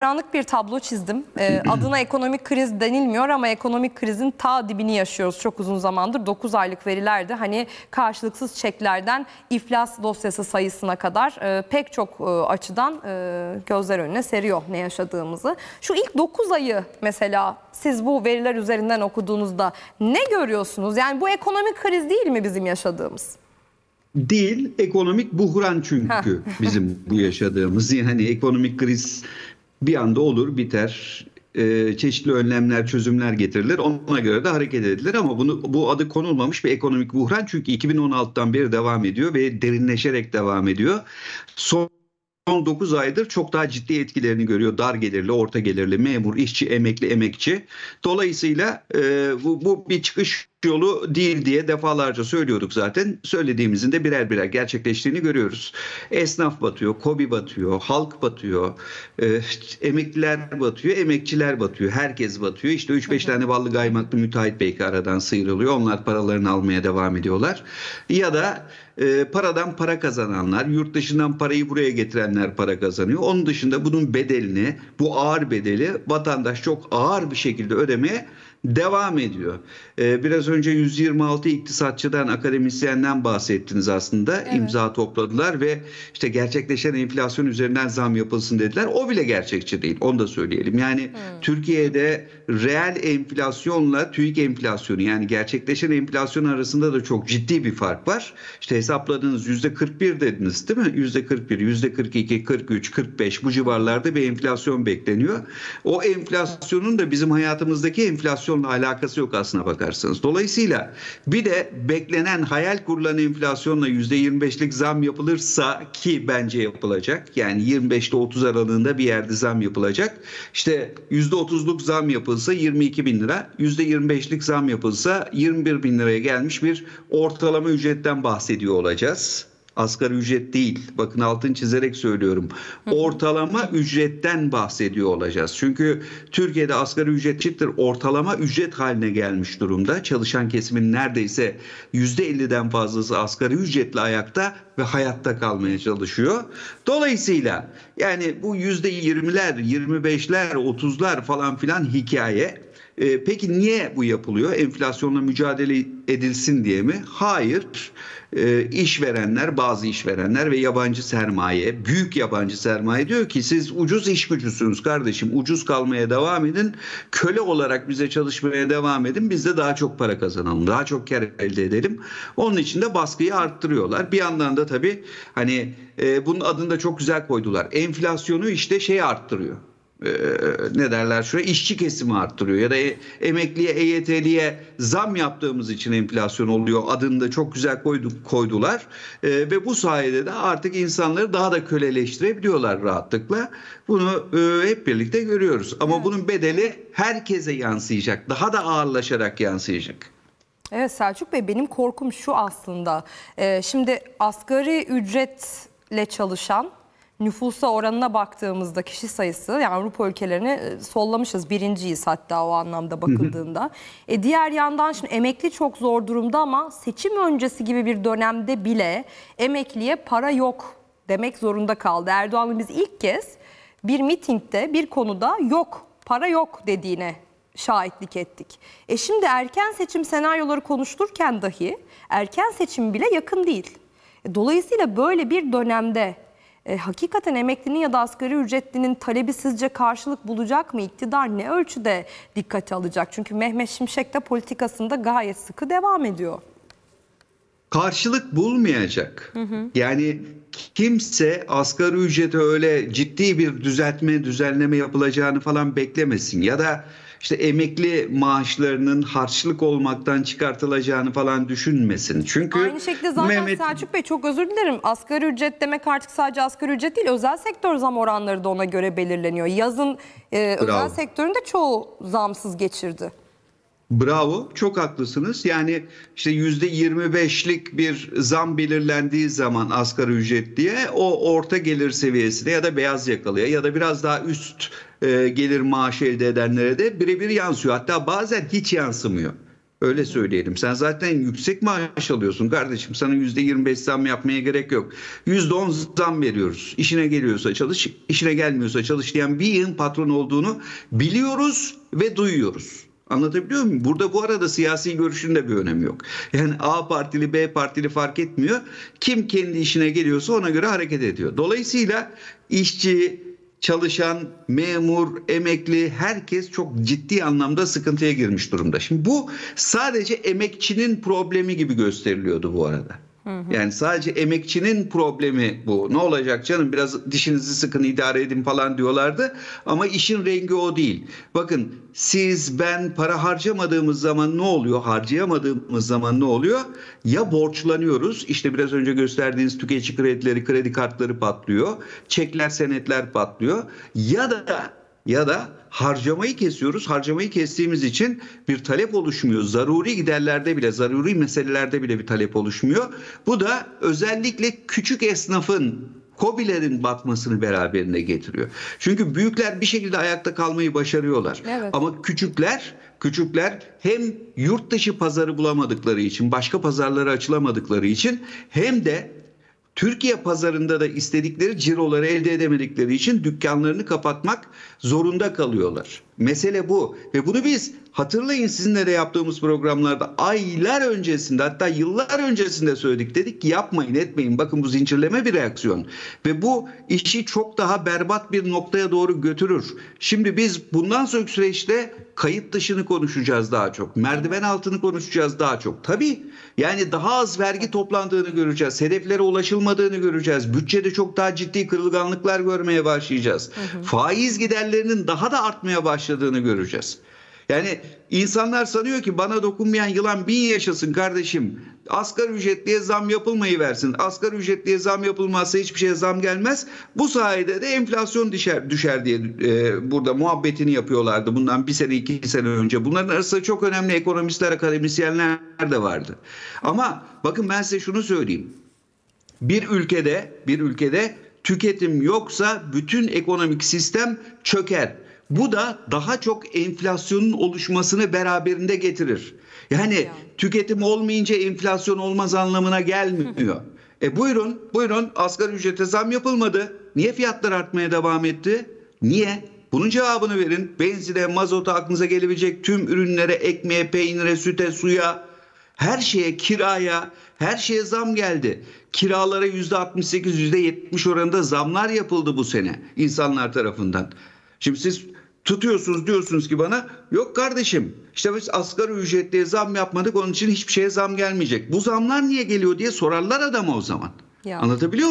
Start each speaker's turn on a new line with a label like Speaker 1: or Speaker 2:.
Speaker 1: karanlık bir tablo çizdim. Ee, adına ekonomik kriz denilmiyor ama ekonomik krizin ta dibini yaşıyoruz çok uzun zamandır. 9 aylık verilerde hani karşılıksız çeklerden iflas dosyası sayısına kadar e, pek çok e, açıdan e, gözler önüne seriyor ne yaşadığımızı. Şu ilk 9 ayı mesela siz bu veriler üzerinden okuduğunuzda ne görüyorsunuz? Yani bu ekonomik kriz değil mi bizim yaşadığımız?
Speaker 2: değil ekonomik buhran çünkü bizim bu yaşadığımız yani ekonomik kriz bir anda olur biter e, çeşitli önlemler çözümler getirilir ona göre de hareket edilir ama bunu bu adı konulmamış bir ekonomik buhran çünkü 2016'dan beri devam ediyor ve derinleşerek devam ediyor. Son son 9 aydır çok daha ciddi etkilerini görüyor dar gelirli, orta gelirli, memur, işçi, emekli, emekçi. Dolayısıyla e, bu, bu bir çıkış yolu değil diye defalarca söylüyorduk zaten. Söylediğimizin de birer birer gerçekleştiğini görüyoruz. Esnaf batıyor, kobi batıyor, halk batıyor, e, emekliler batıyor, emekçiler batıyor, herkes batıyor. İşte 3-5 tane ballı gaymaklı müteahhit belki aradan sıyrılıyor. Onlar paralarını almaya devam ediyorlar. Ya da e, paradan para kazananlar, yurt dışından parayı buraya getirenler para kazanıyor. Onun dışında bunun bedelini, bu ağır bedeli vatandaş çok ağır bir şekilde ödemeye devam ediyor. Ee, biraz önce 126 iktisatçıdan, akademisyenden bahsettiniz aslında. Evet. İmza topladılar ve işte gerçekleşen enflasyon üzerinden zam yapılsın dediler. O bile gerçekçi değil. Onu da söyleyelim. Yani hmm. Türkiye'de reel enflasyonla TÜİK enflasyonu yani gerçekleşen enflasyon arasında da çok ciddi bir fark var. İşte hesapladığınız %41 dediniz değil mi? %41, %42, 43, 45 bu civarlarda bir enflasyon bekleniyor. O enflasyonun da bizim hayatımızdaki enflasyon enflasyonla alakası yok aslına bakarsanız. Dolayısıyla bir de beklenen hayal kurulan enflasyonla %25'lik zam yapılırsa ki bence yapılacak. Yani 25 ile 30 aralığında bir yerde zam yapılacak. İşte %30'luk zam yapılsa 22 bin lira, %25'lik zam yapılsa 21 bin liraya gelmiş bir ortalama ücretten bahsediyor olacağız asgari ücret değil. Bakın altın çizerek söylüyorum. Ortalama ücretten bahsediyor olacağız. Çünkü Türkiye'de asgari ücret çifttir. Ortalama ücret haline gelmiş durumda. Çalışan kesimin neredeyse yüzde %50'den fazlası asgari ücretle ayakta ve hayatta kalmaya çalışıyor. Dolayısıyla yani bu %20'ler, 25'ler, 30'lar falan filan hikaye e, peki niye bu yapılıyor? Enflasyonla mücadele edilsin diye mi? Hayır. E, işverenler, bazı işverenler ve yabancı sermaye, büyük yabancı sermaye diyor ki siz ucuz iş gücüsünüz kardeşim. Ucuz kalmaya devam edin. Köle olarak bize çalışmaya devam edin. Biz de daha çok para kazanalım. Daha çok kar elde edelim. Onun için de baskıyı arttırıyorlar. Bir yandan da tabii hani e, bunun adını da çok güzel koydular. Enflasyonu işte şey arttırıyor. E, ne derler şuraya işçi kesimi arttırıyor ya da e, emekliye EYT'liye zam yaptığımız için enflasyon oluyor adını da çok güzel koyduk, koydular e, ve bu sayede de artık insanları daha da köleleştirebiliyorlar rahatlıkla bunu e, hep birlikte görüyoruz ama evet. bunun bedeli herkese yansıyacak daha da ağırlaşarak yansıyacak.
Speaker 1: Evet Selçuk Bey benim korkum şu aslında. Ee, şimdi asgari ücretle çalışan nüfusa oranına baktığımızda kişi sayısı yani Avrupa ülkelerini e, sollamışız. Birinciyiz hatta o anlamda bakıldığında. E diğer yandan şimdi emekli çok zor durumda ama seçim öncesi gibi bir dönemde bile emekliye para yok demek zorunda kaldı. Erdoğan'ın biz ilk kez bir mitingde bir konuda yok para yok dediğine şahitlik ettik. E şimdi erken seçim senaryoları konuşturken dahi erken seçim bile yakın değil. E, dolayısıyla böyle bir dönemde e, hakikaten emeklinin ya da asgari ücretlinin talebi sizce karşılık bulacak mı? İktidar ne ölçüde dikkate alacak? Çünkü Mehmet Şimşek de politikasında gayet sıkı devam ediyor.
Speaker 2: Karşılık bulmayacak. Hı hı. Yani kimse asgari ücrete öyle ciddi bir düzeltme, düzenleme yapılacağını falan beklemesin. Ya da işte emekli maaşlarının harçlık olmaktan çıkartılacağını falan düşünmesin. Çünkü Aynı
Speaker 1: şekilde zaten Mehmet... Selçuk Bey çok özür dilerim. Asgari ücret demek artık sadece asgari ücret değil özel sektör zam oranları da ona göre belirleniyor. Yazın e, Bravo. özel sektöründe çoğu zamsız geçirdi.
Speaker 2: Bravo, çok haklısınız. Yani işte yüzde %25'lik bir zam belirlendiği zaman asgari ücret diye o orta gelir seviyesine ya da beyaz yakalıya ya da biraz daha üst e, gelir maaşı elde edenlere de birebir yansıyor. Hatta bazen hiç yansımıyor. Öyle söyleyelim. Sen zaten yüksek maaş alıyorsun kardeşim. Sana yüzde yirmi beş zam yapmaya gerek yok. Yüzde on zam veriyoruz. İşine geliyorsa çalış, işine gelmiyorsa çalış diyen bir yığın patron olduğunu biliyoruz ve duyuyoruz. Anlatabiliyor muyum? Burada bu arada siyasi görüşün de bir önemi yok. Yani A partili B partili fark etmiyor. Kim kendi işine geliyorsa ona göre hareket ediyor. Dolayısıyla işçi, çalışan, memur, emekli herkes çok ciddi anlamda sıkıntıya girmiş durumda. Şimdi bu sadece emekçinin problemi gibi gösteriliyordu bu arada. Hı hı. Yani sadece emekçinin problemi bu. Ne olacak canım biraz dişinizi sıkın idare edin falan diyorlardı. Ama işin rengi o değil. Bakın siz ben para harcamadığımız zaman ne oluyor? Harcayamadığımız zaman ne oluyor? Ya borçlanıyoruz. İşte biraz önce gösterdiğiniz tüketici kredileri, kredi kartları patlıyor. Çekler, senetler patlıyor. Ya da ya da harcamayı kesiyoruz. Harcamayı kestiğimiz için bir talep oluşmuyor. Zaruri giderlerde bile, zaruri meselelerde bile bir talep oluşmuyor. Bu da özellikle küçük esnafın Kobilerin batmasını beraberinde getiriyor. Çünkü büyükler bir şekilde ayakta kalmayı başarıyorlar. Evet. Ama küçükler küçükler hem yurt dışı pazarı bulamadıkları için, başka pazarları açılamadıkları için hem de Türkiye pazarında da istedikleri ciroları elde edemedikleri için dükkanlarını kapatmak zorunda kalıyorlar. Mesele bu ve bunu biz Hatırlayın sizinle de yaptığımız programlarda aylar öncesinde hatta yıllar öncesinde söyledik. Dedik ki yapmayın etmeyin bakın bu zincirleme bir reaksiyon. Ve bu işi çok daha berbat bir noktaya doğru götürür. Şimdi biz bundan sonraki süreçte kayıt dışını konuşacağız daha çok. Merdiven altını konuşacağız daha çok. Tabii yani daha az vergi toplandığını göreceğiz. Hedeflere ulaşılmadığını göreceğiz. Bütçede çok daha ciddi kırılganlıklar görmeye başlayacağız. Hı hı. Faiz giderlerinin daha da artmaya başladığını göreceğiz. Yani insanlar sanıyor ki bana dokunmayan yılan bin yaşasın kardeşim. Asgari ücretliye zam yapılmayı versin. Asgari ücretliye zam yapılmazsa hiçbir şeye zam gelmez. Bu sayede de enflasyon düşer, düşer diye e, burada muhabbetini yapıyorlardı. Bundan bir sene iki sene önce. Bunların arasında çok önemli ekonomistler, akademisyenler de vardı. Ama bakın ben size şunu söyleyeyim. Bir ülkede bir ülkede tüketim yoksa bütün ekonomik sistem çöker. Bu da daha çok enflasyonun oluşmasını beraberinde getirir. Yani tüketim olmayınca enflasyon olmaz anlamına gelmiyor. e buyurun, buyurun asgari ücrete zam yapılmadı. Niye fiyatlar artmaya devam etti? Niye? Bunun cevabını verin. Benzine, mazota, aklınıza gelebilecek tüm ürünlere, ekmeğe, peynire, süte, suya, her şeye, kiraya, her şeye zam geldi. Kiralara %68, %70 oranında zamlar yapıldı bu sene insanlar tarafından. Şimdi siz tutuyorsunuz diyorsunuz ki bana yok kardeşim işte biz asgari ücretliye zam yapmadık onun için hiçbir şeye zam gelmeyecek. Bu zamlar niye geliyor diye sorarlar adama o zaman. Ya. Anlatabiliyor